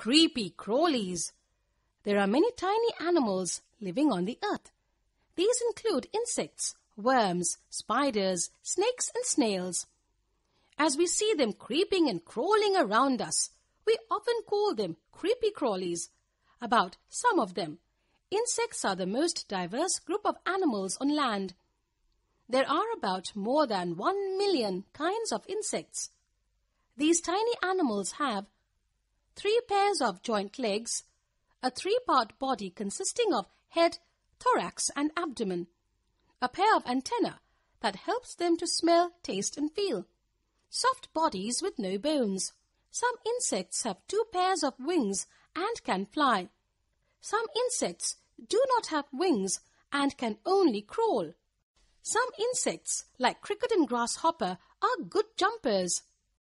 creepy crawlies. There are many tiny animals living on the earth. These include insects, worms, spiders, snakes, and snails. As we see them creeping and crawling around us, we often call them creepy crawlies. About some of them, insects are the most diverse group of animals on land. There are about more than one million kinds of insects. These tiny animals have three pairs of joint legs, a three-part body consisting of head, thorax and abdomen, a pair of antennae that helps them to smell, taste and feel, soft bodies with no bones. Some insects have two pairs of wings and can fly. Some insects do not have wings and can only crawl. Some insects, like cricket and grasshopper, are good jumpers.